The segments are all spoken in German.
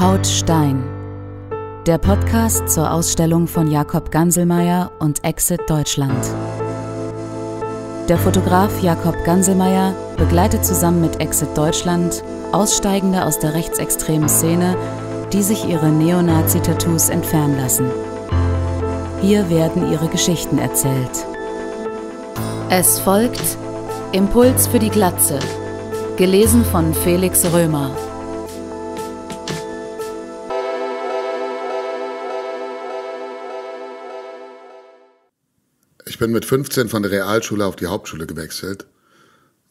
Haut Stein. Der Podcast zur Ausstellung von Jakob Ganselmeier und Exit Deutschland. Der Fotograf Jakob Ganselmeier begleitet zusammen mit Exit Deutschland Aussteigende aus der rechtsextremen Szene, die sich ihre Neonazi-Tattoos entfernen lassen. Hier werden ihre Geschichten erzählt. Es folgt Impuls für die Glatze, gelesen von Felix Römer. Ich bin mit 15 von der Realschule auf die Hauptschule gewechselt.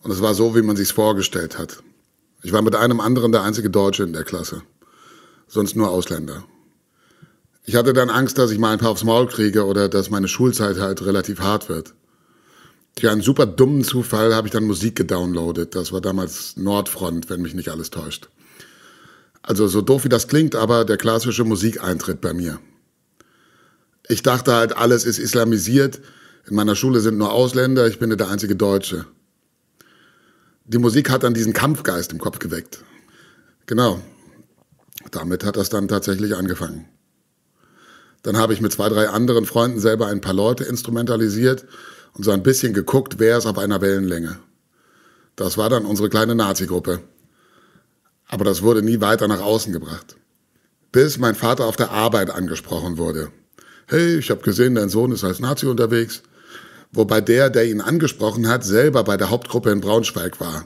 Und es war so, wie man sich's vorgestellt hat. Ich war mit einem anderen der einzige Deutsche in der Klasse. Sonst nur Ausländer. Ich hatte dann Angst, dass ich mal ein paar aufs Maul kriege oder dass meine Schulzeit halt relativ hart wird. Durch einen super dummen Zufall habe ich dann Musik gedownloadet. Das war damals Nordfront, wenn mich nicht alles täuscht. Also so doof wie das klingt, aber der klassische Musikeintritt bei mir. Ich dachte halt, alles ist islamisiert in meiner Schule sind nur Ausländer, ich bin der einzige Deutsche. Die Musik hat dann diesen Kampfgeist im Kopf geweckt. Genau. Damit hat das dann tatsächlich angefangen. Dann habe ich mit zwei, drei anderen Freunden selber ein paar Leute instrumentalisiert und so ein bisschen geguckt, wer ist auf einer Wellenlänge. Das war dann unsere kleine Nazi-Gruppe. Aber das wurde nie weiter nach außen gebracht. Bis mein Vater auf der Arbeit angesprochen wurde. Hey, ich habe gesehen, dein Sohn ist als Nazi unterwegs wobei der, der ihn angesprochen hat, selber bei der Hauptgruppe in Braunschweig war.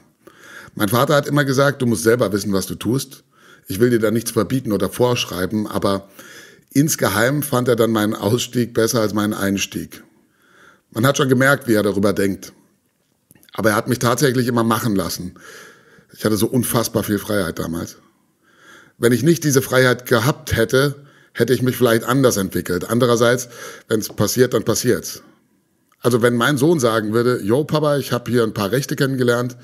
Mein Vater hat immer gesagt, du musst selber wissen, was du tust. Ich will dir da nichts verbieten oder vorschreiben, aber insgeheim fand er dann meinen Ausstieg besser als meinen Einstieg. Man hat schon gemerkt, wie er darüber denkt. Aber er hat mich tatsächlich immer machen lassen. Ich hatte so unfassbar viel Freiheit damals. Wenn ich nicht diese Freiheit gehabt hätte, hätte ich mich vielleicht anders entwickelt. Andererseits, wenn es passiert, dann passiert's. Also wenn mein Sohn sagen würde, yo Papa, ich habe hier ein paar Rechte kennengelernt,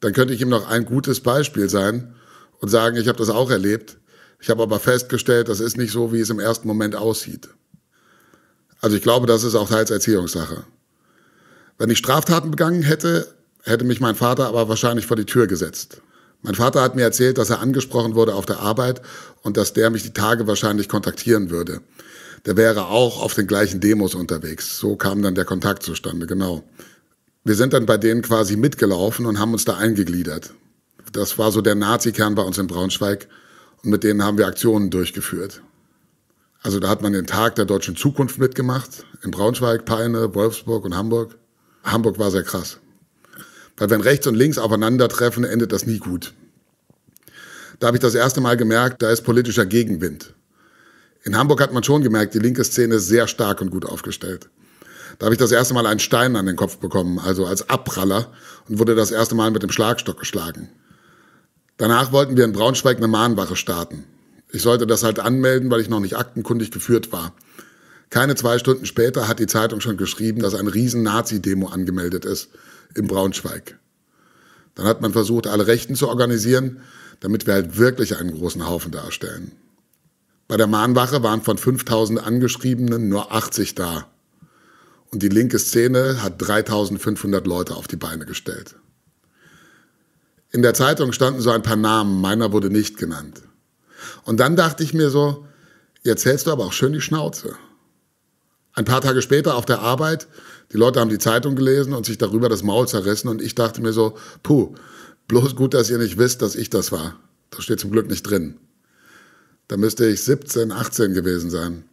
dann könnte ich ihm noch ein gutes Beispiel sein und sagen, ich habe das auch erlebt. Ich habe aber festgestellt, das ist nicht so, wie es im ersten Moment aussieht. Also ich glaube, das ist auch teils Erziehungssache. Wenn ich Straftaten begangen hätte, hätte mich mein Vater aber wahrscheinlich vor die Tür gesetzt. Mein Vater hat mir erzählt, dass er angesprochen wurde auf der Arbeit und dass der mich die Tage wahrscheinlich kontaktieren würde der wäre auch auf den gleichen Demos unterwegs. So kam dann der Kontakt zustande, genau. Wir sind dann bei denen quasi mitgelaufen und haben uns da eingegliedert. Das war so der Nazi-Kern bei uns in Braunschweig und mit denen haben wir Aktionen durchgeführt. Also da hat man den Tag der deutschen Zukunft mitgemacht in Braunschweig, Peine, Wolfsburg und Hamburg. Hamburg war sehr krass. Weil wenn rechts und links aufeinandertreffen, endet das nie gut. Da habe ich das erste Mal gemerkt, da ist politischer Gegenwind in Hamburg hat man schon gemerkt, die linke Szene ist sehr stark und gut aufgestellt. Da habe ich das erste Mal einen Stein an den Kopf bekommen, also als Abpraller, und wurde das erste Mal mit dem Schlagstock geschlagen. Danach wollten wir in Braunschweig eine Mahnwache starten. Ich sollte das halt anmelden, weil ich noch nicht aktenkundig geführt war. Keine zwei Stunden später hat die Zeitung schon geschrieben, dass ein riesen Nazi-Demo angemeldet ist in Braunschweig. Dann hat man versucht, alle Rechten zu organisieren, damit wir halt wirklich einen großen Haufen darstellen. Bei der Mahnwache waren von 5000 Angeschriebenen nur 80 da. Und die linke Szene hat 3500 Leute auf die Beine gestellt. In der Zeitung standen so ein paar Namen, meiner wurde nicht genannt. Und dann dachte ich mir so, jetzt hältst du aber auch schön die Schnauze. Ein paar Tage später auf der Arbeit, die Leute haben die Zeitung gelesen und sich darüber das Maul zerrissen und ich dachte mir so, puh, bloß gut, dass ihr nicht wisst, dass ich das war. Das steht zum Glück nicht drin. Da müsste ich 17, 18 gewesen sein.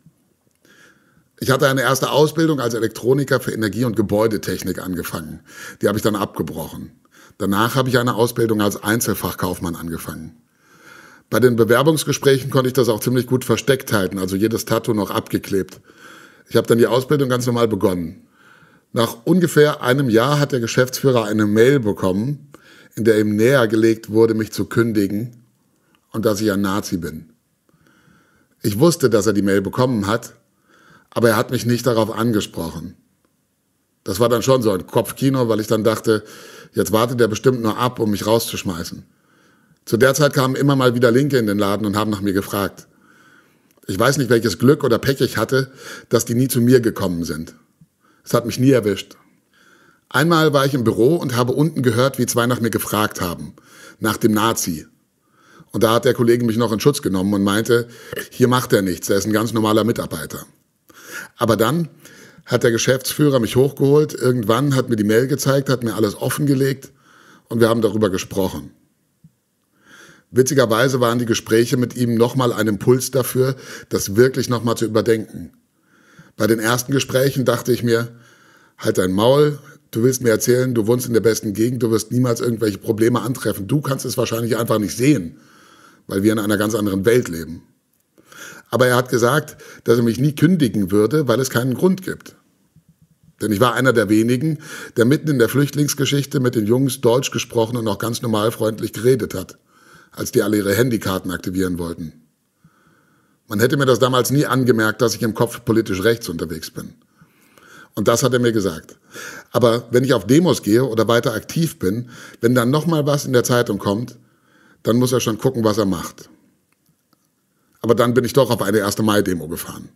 Ich hatte eine erste Ausbildung als Elektroniker für Energie- und Gebäudetechnik angefangen. Die habe ich dann abgebrochen. Danach habe ich eine Ausbildung als Einzelfachkaufmann angefangen. Bei den Bewerbungsgesprächen konnte ich das auch ziemlich gut versteckt halten, also jedes Tattoo noch abgeklebt. Ich habe dann die Ausbildung ganz normal begonnen. Nach ungefähr einem Jahr hat der Geschäftsführer eine Mail bekommen, in der ihm näher gelegt wurde, mich zu kündigen und dass ich ein Nazi bin. Ich wusste, dass er die Mail bekommen hat, aber er hat mich nicht darauf angesprochen. Das war dann schon so ein Kopfkino, weil ich dann dachte, jetzt wartet er bestimmt nur ab, um mich rauszuschmeißen. Zu der Zeit kamen immer mal wieder Linke in den Laden und haben nach mir gefragt. Ich weiß nicht, welches Glück oder Pech ich hatte, dass die nie zu mir gekommen sind. Es hat mich nie erwischt. Einmal war ich im Büro und habe unten gehört, wie zwei nach mir gefragt haben. Nach dem Nazi. Und da hat der Kollege mich noch in Schutz genommen und meinte, hier macht er nichts, er ist ein ganz normaler Mitarbeiter. Aber dann hat der Geschäftsführer mich hochgeholt, irgendwann hat mir die Mail gezeigt, hat mir alles offengelegt und wir haben darüber gesprochen. Witzigerweise waren die Gespräche mit ihm nochmal ein Impuls dafür, das wirklich nochmal zu überdenken. Bei den ersten Gesprächen dachte ich mir, halt dein Maul, du willst mir erzählen, du wohnst in der besten Gegend, du wirst niemals irgendwelche Probleme antreffen, du kannst es wahrscheinlich einfach nicht sehen weil wir in einer ganz anderen Welt leben. Aber er hat gesagt, dass er mich nie kündigen würde, weil es keinen Grund gibt. Denn ich war einer der wenigen, der mitten in der Flüchtlingsgeschichte mit den Jungs Deutsch gesprochen und auch ganz normal freundlich geredet hat, als die alle ihre Handykarten aktivieren wollten. Man hätte mir das damals nie angemerkt, dass ich im Kopf politisch rechts unterwegs bin. Und das hat er mir gesagt. Aber wenn ich auf Demos gehe oder weiter aktiv bin, wenn dann nochmal was in der Zeitung kommt, dann muss er schon gucken, was er macht. Aber dann bin ich doch auf eine erste Mai-Demo gefahren.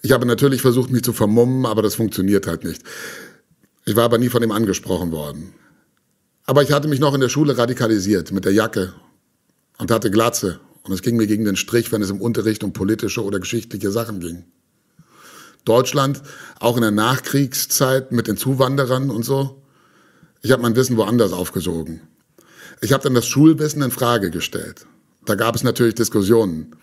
Ich habe natürlich versucht, mich zu vermummen, aber das funktioniert halt nicht. Ich war aber nie von ihm angesprochen worden. Aber ich hatte mich noch in der Schule radikalisiert mit der Jacke und hatte Glatze. Und es ging mir gegen den Strich, wenn es im Unterricht um politische oder geschichtliche Sachen ging. Deutschland, auch in der Nachkriegszeit mit den Zuwanderern und so. Ich habe mein Wissen woanders aufgesogen. Ich habe dann das Schulwissen in Frage gestellt. Da gab es natürlich Diskussionen.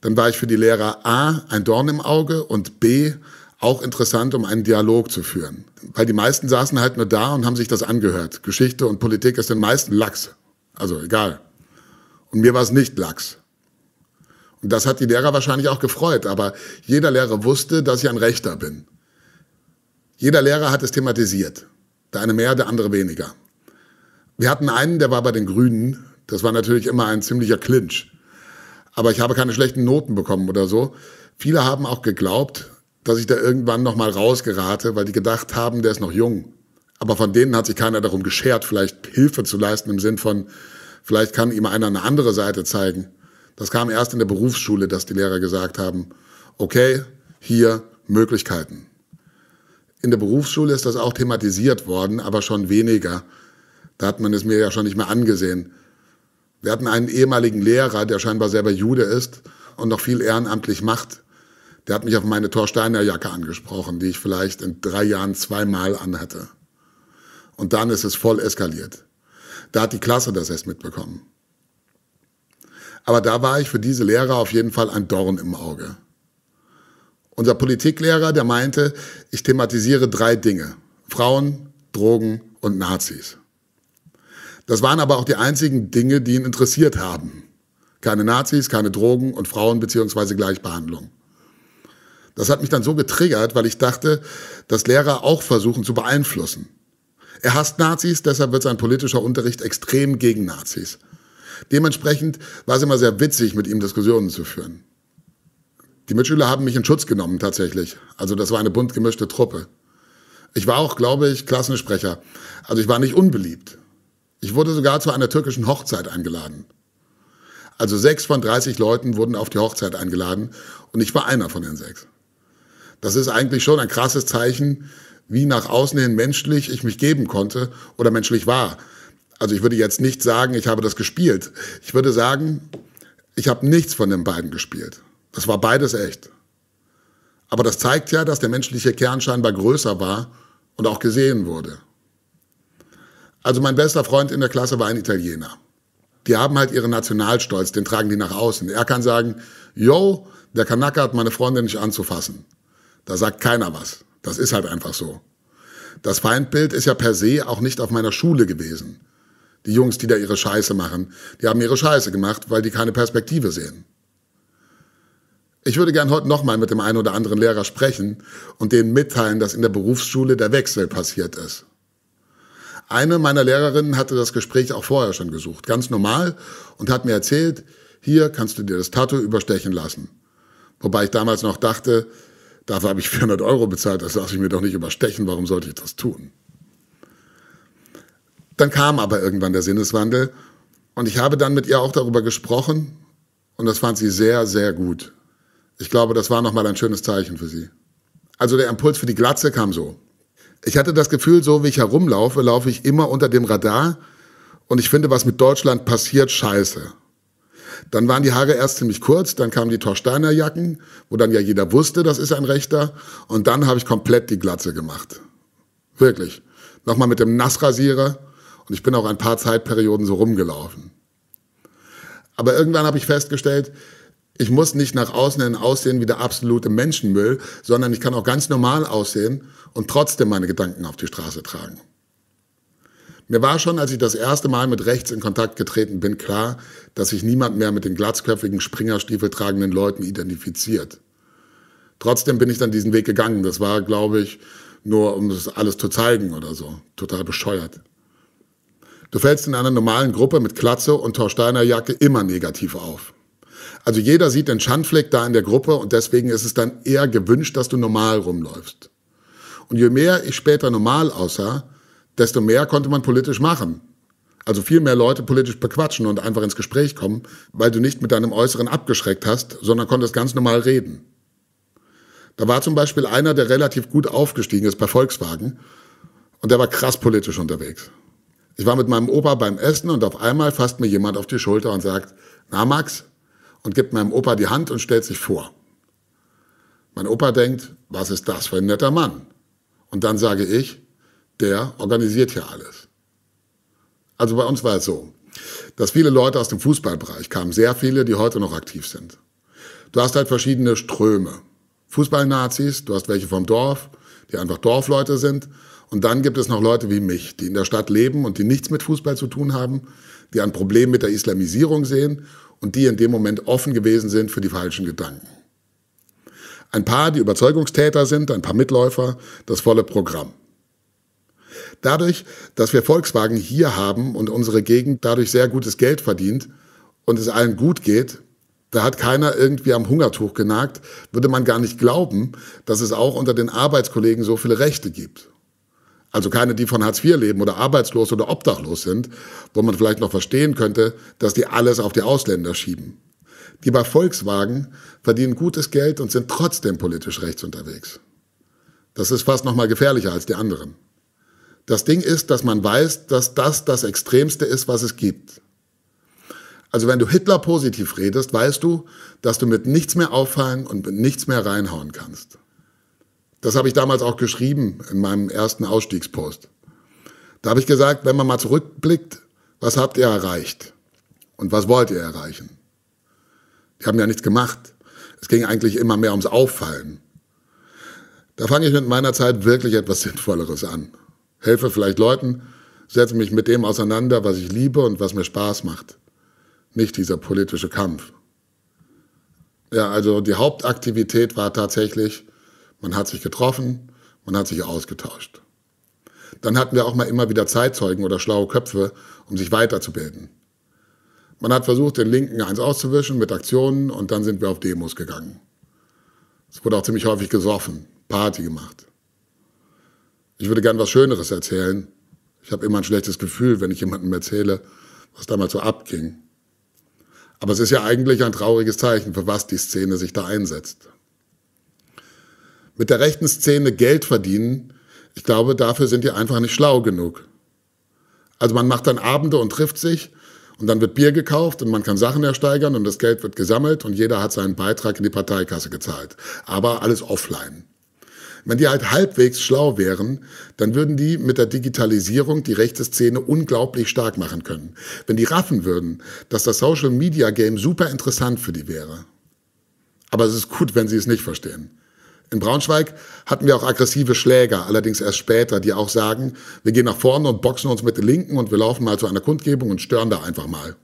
Dann war ich für die Lehrer A ein Dorn im Auge und B auch interessant, um einen Dialog zu führen. Weil die meisten saßen halt nur da und haben sich das angehört. Geschichte und Politik ist den meisten Lachs. Also egal. Und mir war es nicht Lachs. Und das hat die Lehrer wahrscheinlich auch gefreut, aber jeder Lehrer wusste, dass ich ein Rechter bin. Jeder Lehrer hat es thematisiert. Der eine mehr, der andere weniger. Wir hatten einen, der war bei den Grünen. Das war natürlich immer ein ziemlicher Clinch. Aber ich habe keine schlechten Noten bekommen oder so. Viele haben auch geglaubt, dass ich da irgendwann noch mal rausgerate, weil die gedacht haben, der ist noch jung. Aber von denen hat sich keiner darum geschert, vielleicht Hilfe zu leisten im Sinn von, vielleicht kann ihm einer eine andere Seite zeigen. Das kam erst in der Berufsschule, dass die Lehrer gesagt haben, okay, hier Möglichkeiten. In der Berufsschule ist das auch thematisiert worden, aber schon weniger. Da hat man es mir ja schon nicht mehr angesehen. Wir hatten einen ehemaligen Lehrer, der scheinbar selber Jude ist und noch viel ehrenamtlich macht. Der hat mich auf meine thorsteiner Jacke angesprochen, die ich vielleicht in drei Jahren zweimal anhatte. Und dann ist es voll eskaliert. Da hat die Klasse das erst mitbekommen. Aber da war ich für diese Lehrer auf jeden Fall ein Dorn im Auge. Unser Politiklehrer, der meinte, ich thematisiere drei Dinge. Frauen, Drogen und Nazis. Das waren aber auch die einzigen Dinge, die ihn interessiert haben. Keine Nazis, keine Drogen und Frauen bzw. Gleichbehandlung. Das hat mich dann so getriggert, weil ich dachte, dass Lehrer auch versuchen zu beeinflussen. Er hasst Nazis, deshalb wird sein politischer Unterricht extrem gegen Nazis. Dementsprechend war es immer sehr witzig, mit ihm Diskussionen zu führen. Die Mitschüler haben mich in Schutz genommen tatsächlich. Also das war eine bunt gemischte Truppe. Ich war auch, glaube ich, Klassensprecher. Also ich war nicht unbeliebt. Ich wurde sogar zu einer türkischen Hochzeit eingeladen. Also sechs von 30 Leuten wurden auf die Hochzeit eingeladen und ich war einer von den sechs. Das ist eigentlich schon ein krasses Zeichen, wie nach außen hin menschlich ich mich geben konnte oder menschlich war. Also ich würde jetzt nicht sagen, ich habe das gespielt. Ich würde sagen, ich habe nichts von den beiden gespielt. Das war beides echt. Aber das zeigt ja, dass der menschliche Kern scheinbar größer war und auch gesehen wurde. Also mein bester Freund in der Klasse war ein Italiener. Die haben halt ihren Nationalstolz, den tragen die nach außen. Er kann sagen, yo, der Kanaka hat meine Freundin nicht anzufassen. Da sagt keiner was. Das ist halt einfach so. Das Feindbild ist ja per se auch nicht auf meiner Schule gewesen. Die Jungs, die da ihre Scheiße machen, die haben ihre Scheiße gemacht, weil die keine Perspektive sehen. Ich würde gern heute nochmal mit dem einen oder anderen Lehrer sprechen und denen mitteilen, dass in der Berufsschule der Wechsel passiert ist. Eine meiner Lehrerinnen hatte das Gespräch auch vorher schon gesucht, ganz normal, und hat mir erzählt, hier kannst du dir das Tattoo überstechen lassen. Wobei ich damals noch dachte, dafür habe ich 400 Euro bezahlt, das lasse ich mir doch nicht überstechen, warum sollte ich das tun? Dann kam aber irgendwann der Sinneswandel und ich habe dann mit ihr auch darüber gesprochen und das fand sie sehr, sehr gut. Ich glaube, das war nochmal ein schönes Zeichen für sie. Also der Impuls für die Glatze kam so. Ich hatte das Gefühl, so wie ich herumlaufe, laufe ich immer unter dem Radar und ich finde, was mit Deutschland passiert, scheiße. Dann waren die Haare erst ziemlich kurz, dann kamen die Torsteiner Jacken, wo dann ja jeder wusste, das ist ein Rechter. Und dann habe ich komplett die Glatze gemacht. Wirklich. Nochmal mit dem Nassrasierer. Und ich bin auch ein paar Zeitperioden so rumgelaufen. Aber irgendwann habe ich festgestellt, ich muss nicht nach außen hin aussehen wie der absolute Menschenmüll, sondern ich kann auch ganz normal aussehen und trotzdem meine Gedanken auf die Straße tragen. Mir war schon, als ich das erste Mal mit rechts in Kontakt getreten bin, klar, dass sich niemand mehr mit den glatzköpfigen, Springerstiefel tragenden Leuten identifiziert. Trotzdem bin ich dann diesen Weg gegangen. Das war, glaube ich, nur um das alles zu zeigen oder so. Total bescheuert. Du fällst in einer normalen Gruppe mit Klatze und Torsteiner Jacke immer negativ auf. Also jeder sieht den Schandfleck da in der Gruppe und deswegen ist es dann eher gewünscht, dass du normal rumläufst. Und je mehr ich später normal aussah, desto mehr konnte man politisch machen. Also viel mehr Leute politisch bequatschen und einfach ins Gespräch kommen, weil du nicht mit deinem Äußeren abgeschreckt hast, sondern konntest ganz normal reden. Da war zum Beispiel einer, der relativ gut aufgestiegen ist bei Volkswagen und der war krass politisch unterwegs. Ich war mit meinem Opa beim Essen und auf einmal fasst mir jemand auf die Schulter und sagt, na Max, und gibt meinem Opa die Hand und stellt sich vor. Mein Opa denkt, was ist das für ein netter Mann? Und dann sage ich, der organisiert ja alles. Also bei uns war es so, dass viele Leute aus dem Fußballbereich kamen, sehr viele, die heute noch aktiv sind. Du hast halt verschiedene Ströme. Fußballnazis, du hast welche vom Dorf, die einfach Dorfleute sind. Und dann gibt es noch Leute wie mich, die in der Stadt leben und die nichts mit Fußball zu tun haben, die ein Problem mit der Islamisierung sehen und die in dem Moment offen gewesen sind für die falschen Gedanken. Ein paar, die Überzeugungstäter sind, ein paar Mitläufer, das volle Programm. Dadurch, dass wir Volkswagen hier haben und unsere Gegend dadurch sehr gutes Geld verdient und es allen gut geht, da hat keiner irgendwie am Hungertuch genagt, würde man gar nicht glauben, dass es auch unter den Arbeitskollegen so viele Rechte gibt. Also keine, die von Hartz IV leben oder arbeitslos oder obdachlos sind, wo man vielleicht noch verstehen könnte, dass die alles auf die Ausländer schieben. Die bei Volkswagen verdienen gutes Geld und sind trotzdem politisch rechts unterwegs. Das ist fast noch mal gefährlicher als die anderen. Das Ding ist, dass man weiß, dass das das Extremste ist, was es gibt. Also wenn du Hitler positiv redest, weißt du, dass du mit nichts mehr auffallen und mit nichts mehr reinhauen kannst. Das habe ich damals auch geschrieben in meinem ersten Ausstiegspost. Da habe ich gesagt, wenn man mal zurückblickt, was habt ihr erreicht und was wollt ihr erreichen? Die haben ja nichts gemacht. Es ging eigentlich immer mehr ums Auffallen. Da fange ich mit meiner Zeit wirklich etwas Sinnvolleres an. Helfe vielleicht Leuten, setze mich mit dem auseinander, was ich liebe und was mir Spaß macht. Nicht dieser politische Kampf. Ja, also die Hauptaktivität war tatsächlich, man hat sich getroffen, man hat sich ausgetauscht. Dann hatten wir auch mal immer wieder Zeitzeugen oder schlaue Köpfe, um sich weiterzubilden. Man hat versucht, den Linken eins auszuwischen mit Aktionen und dann sind wir auf Demos gegangen. Es wurde auch ziemlich häufig gesoffen, Party gemacht. Ich würde gern was Schöneres erzählen. Ich habe immer ein schlechtes Gefühl, wenn ich jemandem erzähle, was damals so abging. Aber es ist ja eigentlich ein trauriges Zeichen, für was die Szene sich da einsetzt. Mit der rechten Szene Geld verdienen, ich glaube, dafür sind die einfach nicht schlau genug. Also man macht dann Abende und trifft sich und dann wird Bier gekauft und man kann Sachen ersteigern und das Geld wird gesammelt und jeder hat seinen Beitrag in die Parteikasse gezahlt. Aber alles offline. Wenn die halt halbwegs schlau wären, dann würden die mit der Digitalisierung die rechte Szene unglaublich stark machen können. Wenn die raffen würden, dass das Social Media Game super interessant für die wäre. Aber es ist gut, wenn sie es nicht verstehen. In Braunschweig hatten wir auch aggressive Schläger, allerdings erst später, die auch sagen, wir gehen nach vorne und boxen uns mit den Linken und wir laufen mal zu einer Kundgebung und stören da einfach mal.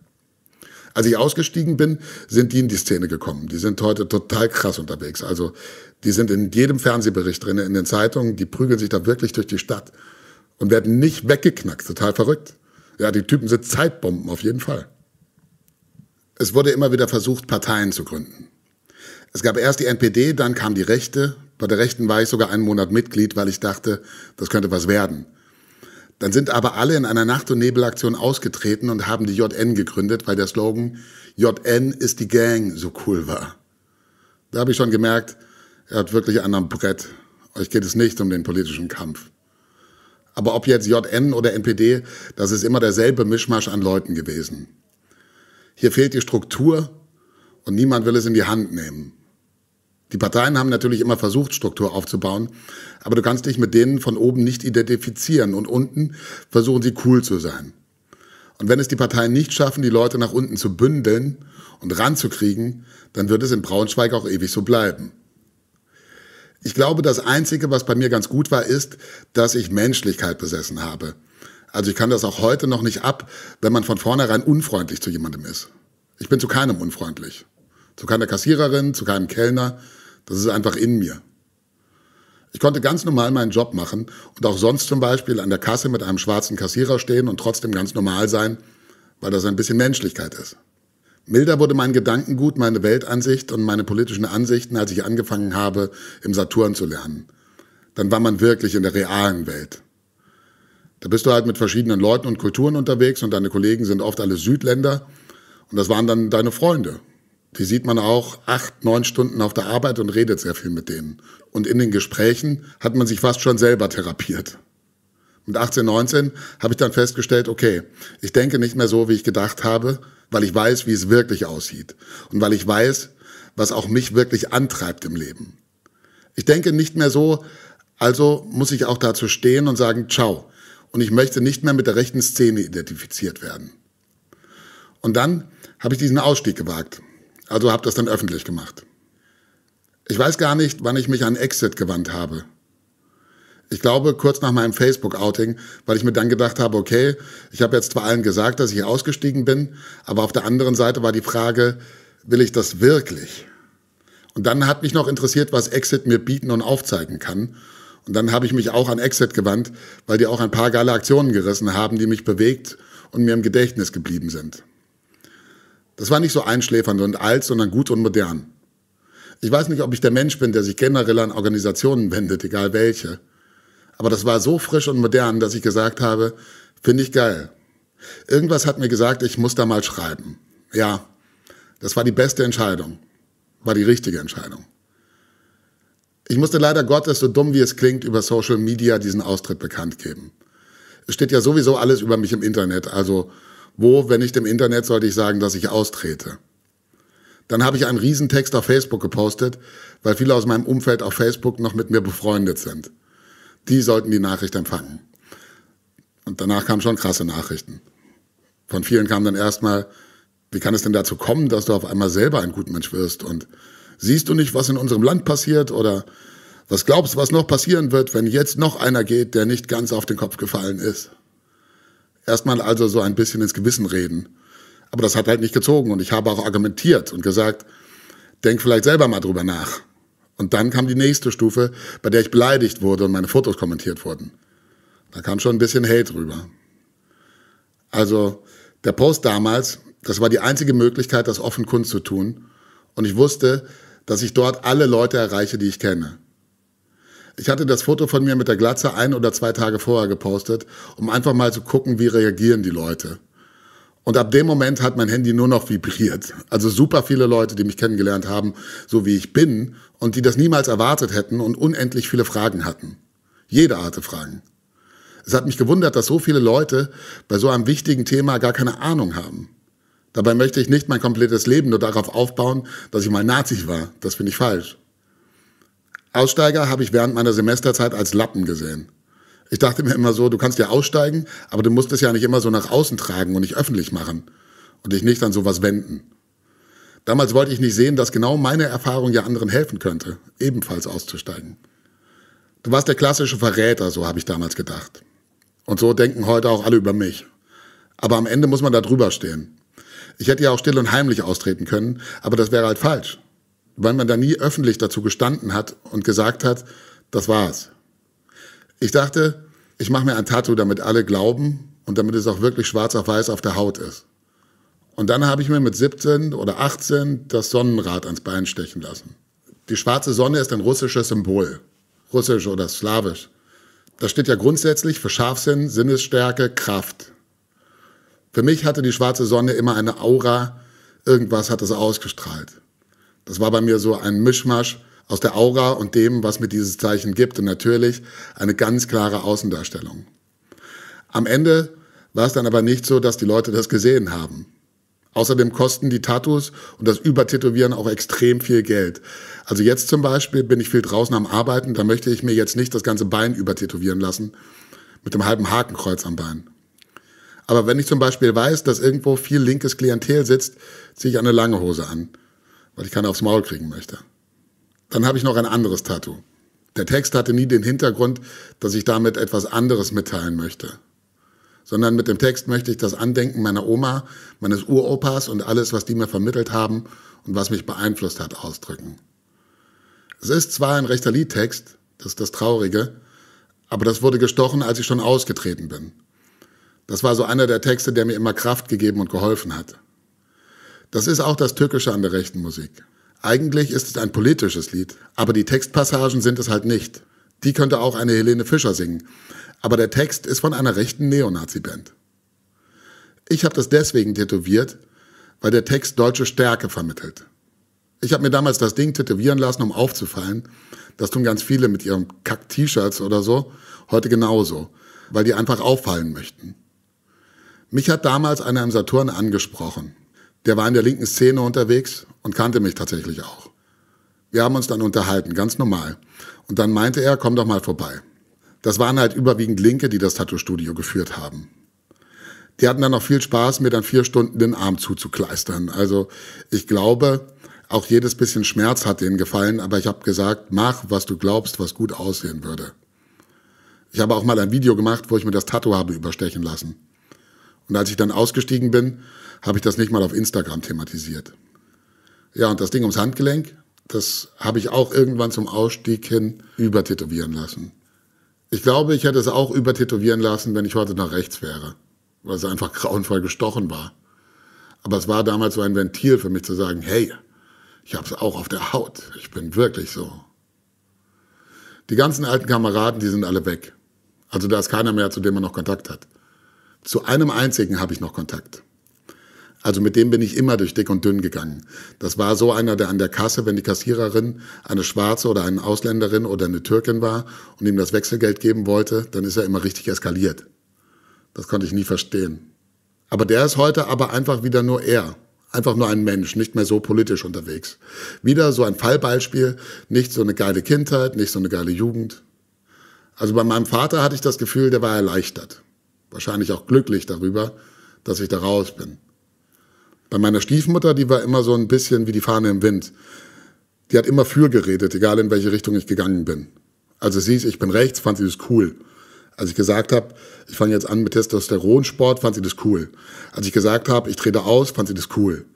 Als ich ausgestiegen bin, sind die in die Szene gekommen. Die sind heute total krass unterwegs. Also die sind in jedem Fernsehbericht drin, in den Zeitungen, die prügeln sich da wirklich durch die Stadt und werden nicht weggeknackt. Total verrückt. Ja, die Typen sind Zeitbomben auf jeden Fall. Es wurde immer wieder versucht, Parteien zu gründen. Es gab erst die NPD, dann kam die Rechte. Bei der Rechten war ich sogar einen Monat Mitglied, weil ich dachte, das könnte was werden. Dann sind aber alle in einer Nacht- und Nebelaktion ausgetreten und haben die JN gegründet, weil der Slogan JN ist die Gang so cool war. Da habe ich schon gemerkt, er hat wirklich einen am Brett. Euch geht es nicht um den politischen Kampf. Aber ob jetzt JN oder NPD, das ist immer derselbe Mischmasch an Leuten gewesen. Hier fehlt die Struktur und niemand will es in die Hand nehmen. Die Parteien haben natürlich immer versucht, Struktur aufzubauen, aber du kannst dich mit denen von oben nicht identifizieren und unten versuchen sie cool zu sein. Und wenn es die Parteien nicht schaffen, die Leute nach unten zu bündeln und ranzukriegen, dann wird es in Braunschweig auch ewig so bleiben. Ich glaube, das Einzige, was bei mir ganz gut war, ist, dass ich Menschlichkeit besessen habe. Also ich kann das auch heute noch nicht ab, wenn man von vornherein unfreundlich zu jemandem ist. Ich bin zu keinem unfreundlich. Zu keiner Kassiererin, zu keinem Kellner, das ist einfach in mir. Ich konnte ganz normal meinen Job machen und auch sonst zum Beispiel an der Kasse mit einem schwarzen Kassierer stehen und trotzdem ganz normal sein, weil das ein bisschen Menschlichkeit ist. Milder wurde mein Gedankengut, meine Weltansicht und meine politischen Ansichten, als ich angefangen habe, im Saturn zu lernen. Dann war man wirklich in der realen Welt. Da bist du halt mit verschiedenen Leuten und Kulturen unterwegs und deine Kollegen sind oft alle Südländer und das waren dann deine Freunde die sieht man auch acht, neun Stunden auf der Arbeit und redet sehr viel mit denen. Und in den Gesprächen hat man sich fast schon selber therapiert. Mit 18, 19 habe ich dann festgestellt, okay, ich denke nicht mehr so, wie ich gedacht habe, weil ich weiß, wie es wirklich aussieht. Und weil ich weiß, was auch mich wirklich antreibt im Leben. Ich denke nicht mehr so, also muss ich auch dazu stehen und sagen, ciao. Und ich möchte nicht mehr mit der rechten Szene identifiziert werden. Und dann habe ich diesen Ausstieg gewagt also habe das dann öffentlich gemacht. Ich weiß gar nicht, wann ich mich an Exit gewandt habe. Ich glaube, kurz nach meinem Facebook-Outing, weil ich mir dann gedacht habe, okay, ich habe jetzt zwar allen gesagt, dass ich ausgestiegen bin, aber auf der anderen Seite war die Frage, will ich das wirklich? Und dann hat mich noch interessiert, was Exit mir bieten und aufzeigen kann. Und dann habe ich mich auch an Exit gewandt, weil die auch ein paar geile Aktionen gerissen haben, die mich bewegt und mir im Gedächtnis geblieben sind. Das war nicht so einschläfernd und alt, sondern gut und modern. Ich weiß nicht, ob ich der Mensch bin, der sich generell an Organisationen wendet, egal welche. Aber das war so frisch und modern, dass ich gesagt habe, finde ich geil. Irgendwas hat mir gesagt, ich muss da mal schreiben. Ja, das war die beste Entscheidung. War die richtige Entscheidung. Ich musste leider Gottes, so dumm wie es klingt, über Social Media diesen Austritt bekannt geben. Es steht ja sowieso alles über mich im Internet, also wo, wenn nicht im Internet, sollte ich sagen, dass ich austrete. Dann habe ich einen Riesentext auf Facebook gepostet, weil viele aus meinem Umfeld auf Facebook noch mit mir befreundet sind. Die sollten die Nachricht empfangen. Und danach kamen schon krasse Nachrichten. Von vielen kam dann erstmal, wie kann es denn dazu kommen, dass du auf einmal selber ein Mensch wirst? Und siehst du nicht, was in unserem Land passiert? Oder was glaubst du, was noch passieren wird, wenn jetzt noch einer geht, der nicht ganz auf den Kopf gefallen ist? erstmal also so ein bisschen ins Gewissen reden. Aber das hat halt nicht gezogen und ich habe auch argumentiert und gesagt, denk vielleicht selber mal drüber nach. Und dann kam die nächste Stufe, bei der ich beleidigt wurde und meine Fotos kommentiert wurden. Da kam schon ein bisschen Hate rüber. Also der Post damals, das war die einzige Möglichkeit, das offen Kunst zu tun. Und ich wusste, dass ich dort alle Leute erreiche, die ich kenne. Ich hatte das Foto von mir mit der Glatze ein oder zwei Tage vorher gepostet, um einfach mal zu gucken, wie reagieren die Leute. Und ab dem Moment hat mein Handy nur noch vibriert. Also super viele Leute, die mich kennengelernt haben, so wie ich bin, und die das niemals erwartet hätten und unendlich viele Fragen hatten. Jede Art Fragen. Es hat mich gewundert, dass so viele Leute bei so einem wichtigen Thema gar keine Ahnung haben. Dabei möchte ich nicht mein komplettes Leben nur darauf aufbauen, dass ich mal Nazi war. Das finde ich falsch. Aussteiger habe ich während meiner Semesterzeit als Lappen gesehen. Ich dachte mir immer so, du kannst ja aussteigen, aber du musst es ja nicht immer so nach außen tragen und nicht öffentlich machen und dich nicht an sowas wenden. Damals wollte ich nicht sehen, dass genau meine Erfahrung ja anderen helfen könnte, ebenfalls auszusteigen. Du warst der klassische Verräter, so habe ich damals gedacht. Und so denken heute auch alle über mich. Aber am Ende muss man da drüber stehen. Ich hätte ja auch still und heimlich austreten können, aber das wäre halt falsch weil man da nie öffentlich dazu gestanden hat und gesagt hat, das war's. Ich dachte, ich mache mir ein Tattoo, damit alle glauben und damit es auch wirklich schwarz auf weiß auf der Haut ist. Und dann habe ich mir mit 17 oder 18 das Sonnenrad ans Bein stechen lassen. Die schwarze Sonne ist ein russisches Symbol, russisch oder slawisch. Das steht ja grundsätzlich für Scharfsinn, Sinnesstärke, Kraft. Für mich hatte die schwarze Sonne immer eine Aura, irgendwas hat es ausgestrahlt. Das war bei mir so ein Mischmasch aus der Aura und dem, was mir dieses Zeichen gibt und natürlich eine ganz klare Außendarstellung. Am Ende war es dann aber nicht so, dass die Leute das gesehen haben. Außerdem kosten die Tattoos und das Übertätowieren auch extrem viel Geld. Also jetzt zum Beispiel bin ich viel draußen am Arbeiten, da möchte ich mir jetzt nicht das ganze Bein übertätowieren lassen mit dem halben Hakenkreuz am Bein. Aber wenn ich zum Beispiel weiß, dass irgendwo viel linkes Klientel sitzt, ziehe ich eine lange Hose an weil ich keiner aufs Maul kriegen möchte. Dann habe ich noch ein anderes Tattoo. Der Text hatte nie den Hintergrund, dass ich damit etwas anderes mitteilen möchte, sondern mit dem Text möchte ich das Andenken meiner Oma, meines Uropas und alles, was die mir vermittelt haben und was mich beeinflusst hat, ausdrücken. Es ist zwar ein rechter Liedtext, das ist das Traurige, aber das wurde gestochen, als ich schon ausgetreten bin. Das war so einer der Texte, der mir immer Kraft gegeben und geholfen hat. Das ist auch das Türkische an der rechten Musik. Eigentlich ist es ein politisches Lied, aber die Textpassagen sind es halt nicht. Die könnte auch eine Helene Fischer singen, aber der Text ist von einer rechten Neonazi-Band. Ich habe das deswegen tätowiert, weil der Text deutsche Stärke vermittelt. Ich habe mir damals das Ding tätowieren lassen, um aufzufallen. Das tun ganz viele mit ihren Kack-T-Shirts oder so, heute genauso, weil die einfach auffallen möchten. Mich hat damals einer im Saturn angesprochen der war in der linken Szene unterwegs und kannte mich tatsächlich auch. Wir haben uns dann unterhalten, ganz normal. Und dann meinte er, komm doch mal vorbei. Das waren halt überwiegend Linke, die das Tattoo-Studio geführt haben. Die hatten dann noch viel Spaß, mir dann vier Stunden den Arm zuzukleistern. Also ich glaube, auch jedes bisschen Schmerz hat denen gefallen, aber ich habe gesagt, mach, was du glaubst, was gut aussehen würde. Ich habe auch mal ein Video gemacht, wo ich mir das Tattoo habe überstechen lassen. Und als ich dann ausgestiegen bin, habe ich das nicht mal auf Instagram thematisiert. Ja, und das Ding ums Handgelenk, das habe ich auch irgendwann zum Ausstieg hin übertätowieren lassen. Ich glaube, ich hätte es auch übertätowieren lassen, wenn ich heute nach rechts wäre, weil es einfach grauenvoll gestochen war. Aber es war damals so ein Ventil für mich zu sagen, hey, ich habe es auch auf der Haut, ich bin wirklich so. Die ganzen alten Kameraden, die sind alle weg. Also da ist keiner mehr, zu dem man noch Kontakt hat. Zu einem einzigen habe ich noch Kontakt. Also mit dem bin ich immer durch dick und dünn gegangen. Das war so einer, der an der Kasse, wenn die Kassiererin eine Schwarze oder eine Ausländerin oder eine Türkin war und ihm das Wechselgeld geben wollte, dann ist er immer richtig eskaliert. Das konnte ich nie verstehen. Aber der ist heute aber einfach wieder nur er. Einfach nur ein Mensch, nicht mehr so politisch unterwegs. Wieder so ein Fallbeispiel, nicht so eine geile Kindheit, nicht so eine geile Jugend. Also bei meinem Vater hatte ich das Gefühl, der war erleichtert. Wahrscheinlich auch glücklich darüber, dass ich da raus bin. Bei meiner Stiefmutter, die war immer so ein bisschen wie die Fahne im Wind. Die hat immer für geredet, egal in welche Richtung ich gegangen bin. Also sie ich bin rechts, fand sie das cool. Als ich gesagt habe, ich fange jetzt an mit Testosteronsport, fand sie das cool. Als ich gesagt habe, ich trete aus, fand sie das cool.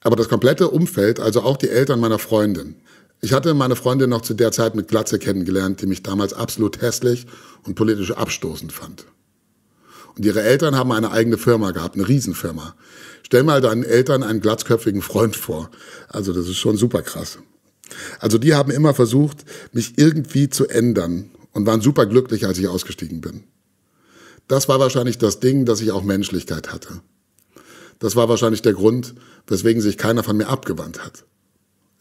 Aber das komplette Umfeld, also auch die Eltern meiner Freundin. Ich hatte meine Freundin noch zu der Zeit mit Glatze kennengelernt, die mich damals absolut hässlich und politisch abstoßend fand. Und ihre Eltern haben eine eigene Firma gehabt, eine Riesenfirma. Stell mal deinen Eltern einen glatzköpfigen Freund vor. Also das ist schon super krass. Also die haben immer versucht, mich irgendwie zu ändern und waren super glücklich, als ich ausgestiegen bin. Das war wahrscheinlich das Ding, dass ich auch Menschlichkeit hatte. Das war wahrscheinlich der Grund, weswegen sich keiner von mir abgewandt hat.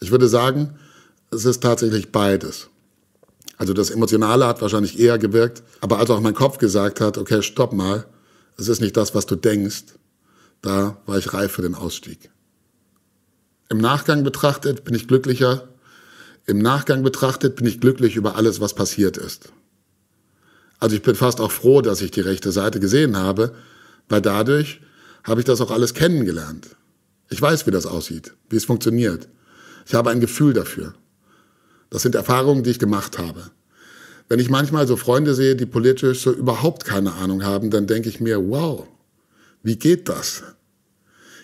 Ich würde sagen, es ist tatsächlich beides. Also das Emotionale hat wahrscheinlich eher gewirkt. Aber als auch mein Kopf gesagt hat, okay, stopp mal, es ist nicht das, was du denkst, da war ich reif für den Ausstieg. Im Nachgang betrachtet bin ich glücklicher. Im Nachgang betrachtet bin ich glücklich über alles, was passiert ist. Also ich bin fast auch froh, dass ich die rechte Seite gesehen habe, weil dadurch habe ich das auch alles kennengelernt. Ich weiß, wie das aussieht, wie es funktioniert. Ich habe ein Gefühl dafür. Das sind Erfahrungen, die ich gemacht habe. Wenn ich manchmal so Freunde sehe, die politisch so überhaupt keine Ahnung haben, dann denke ich mir, wow, wie geht das?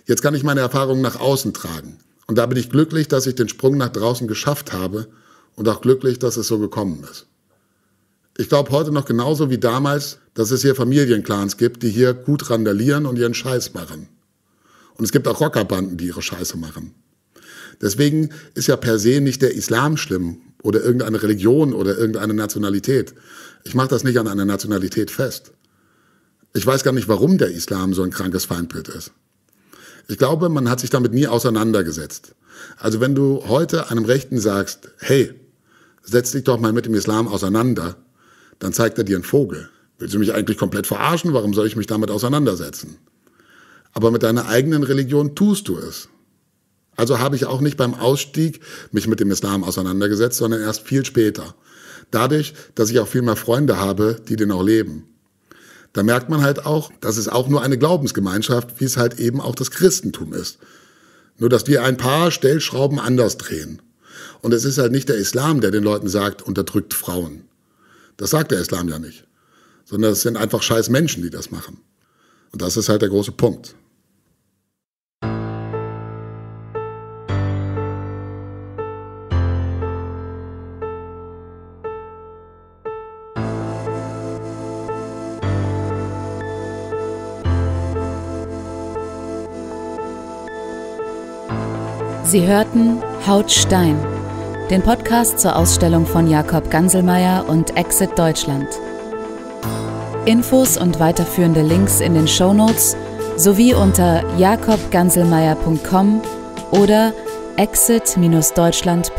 Jetzt kann ich meine Erfahrungen nach außen tragen. Und da bin ich glücklich, dass ich den Sprung nach draußen geschafft habe und auch glücklich, dass es so gekommen ist. Ich glaube heute noch genauso wie damals, dass es hier Familienclans gibt, die hier gut randalieren und ihren Scheiß machen. Und es gibt auch Rockerbanden, die ihre Scheiße machen. Deswegen ist ja per se nicht der Islam schlimm oder irgendeine Religion oder irgendeine Nationalität. Ich mache das nicht an einer Nationalität fest. Ich weiß gar nicht, warum der Islam so ein krankes Feindbild ist. Ich glaube, man hat sich damit nie auseinandergesetzt. Also wenn du heute einem Rechten sagst, hey, setz dich doch mal mit dem Islam auseinander, dann zeigt er dir einen Vogel. Willst du mich eigentlich komplett verarschen? Warum soll ich mich damit auseinandersetzen? Aber mit deiner eigenen Religion tust du es. Also habe ich auch nicht beim Ausstieg mich mit dem Islam auseinandergesetzt, sondern erst viel später. Dadurch, dass ich auch viel mehr Freunde habe, die den auch leben. Da merkt man halt auch, dass es auch nur eine Glaubensgemeinschaft, wie es halt eben auch das Christentum ist. Nur, dass wir ein paar Stellschrauben anders drehen. Und es ist halt nicht der Islam, der den Leuten sagt, unterdrückt Frauen. Das sagt der Islam ja nicht. Sondern es sind einfach scheiß Menschen, die das machen. Und das ist halt der große Punkt. Sie hörten Haut Stein, den Podcast zur Ausstellung von Jakob Ganselmeier und Exit Deutschland. Infos und weiterführende Links in den Show Notes sowie unter jakobganselmeier.com oder exit-deutschland.de.